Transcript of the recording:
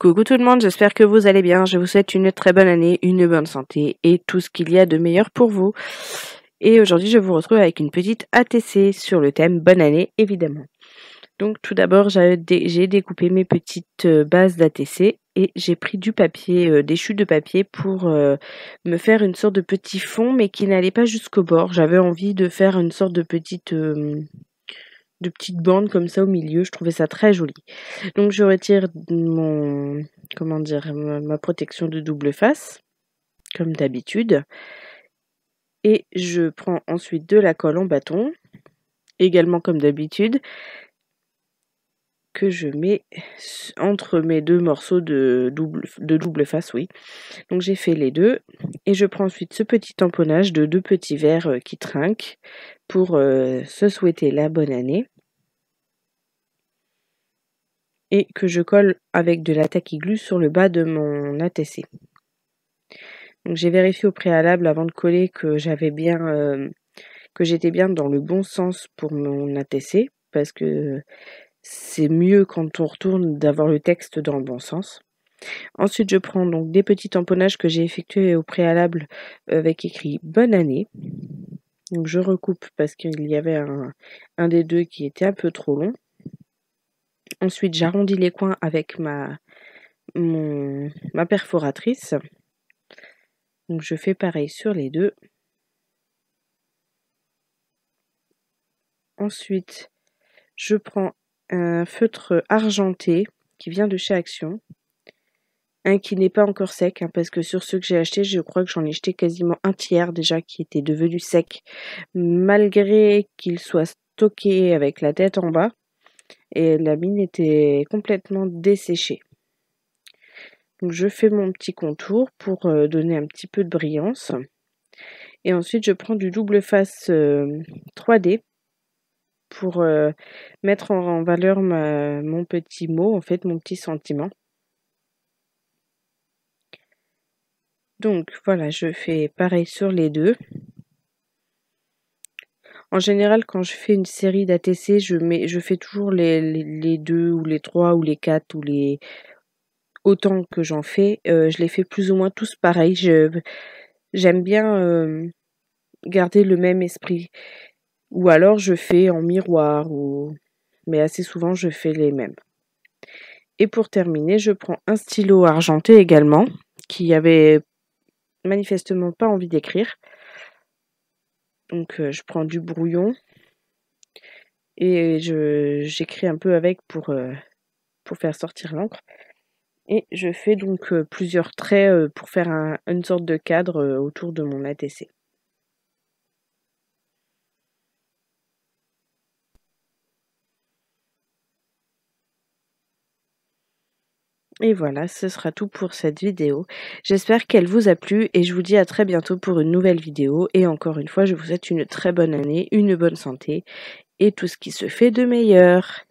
Coucou tout le monde, j'espère que vous allez bien. Je vous souhaite une très bonne année, une bonne santé et tout ce qu'il y a de meilleur pour vous. Et aujourd'hui, je vous retrouve avec une petite ATC sur le thème Bonne année, évidemment. Donc tout d'abord, j'ai découpé mes petites euh, bases d'ATC et j'ai pris du papier, euh, des chutes de papier pour euh, me faire une sorte de petit fond mais qui n'allait pas jusqu'au bord. J'avais envie de faire une sorte de petite de petites bandes comme ça au milieu. Je trouvais ça très joli. Donc je retire mon comment dire ma protection de double face comme d'habitude et je prends ensuite de la colle en bâton également comme d'habitude que je mets entre mes deux morceaux de double, de double face, oui. Donc j'ai fait les deux et je prends ensuite ce petit tamponnage de deux petits verres euh, qui trinquent pour euh, se souhaiter la bonne année. Et que je colle avec de la tachyglue sur le bas de mon ATC. Donc j'ai vérifié au préalable avant de coller que j'avais bien euh, que j'étais bien dans le bon sens pour mon ATC parce que c'est mieux quand on retourne d'avoir le texte dans le bon sens. Ensuite, je prends donc des petits tamponnages que j'ai effectués au préalable euh, avec écrit bonne année. Donc je recoupe parce qu'il y avait un, un, des deux qui était un peu trop long. Ensuite, j'arrondis les coins avec ma, ma perforatrice. Donc je fais pareil sur les deux. Ensuite, je prends un feutre argenté qui vient de chez Action. Un qui n'est pas encore sec, hein, parce que sur ceux que j'ai acheté je crois que j'en ai jeté quasiment un tiers déjà qui était devenu sec, malgré qu'il soit stocké avec la tête en bas. Et la mine était complètement desséchée. Donc je fais mon petit contour pour euh, donner un petit peu de brillance. Et ensuite, je prends du double face 3D euh, pour euh, mettre en, valeur mon petit mot, en fait, mon petit sentiment. Donc voilà, je fais pareil sur les deux. En général, quand je fais une série d'ATC, je, mets, je fais toujours les, les, deux ou les trois ou les quatre ou les autant que j'en fais. Euh, je les fais plus ou moins tous pareils. J'aime bien euh, garder le même esprit. Ou alors je fais en miroir, ou... mais assez souvent je fais les mêmes. Et pour terminer, je prends un stylo argenté également, qui avait manifestement pas envie d'écrire. Donc euh, je prends du brouillon et j'écris un peu avec pour, euh, pour faire sortir l'encre. Et je fais donc euh, plusieurs traits pour faire une sorte de cadre autour de mon ATC. Et voilà, ce sera tout pour cette vidéo. J'espère qu'elle vous a plu et je vous dis à très bientôt pour une nouvelle vidéo. Et encore une fois, je vous souhaite une très bonne année, une bonne santé et tout ce qui se fait de meilleur.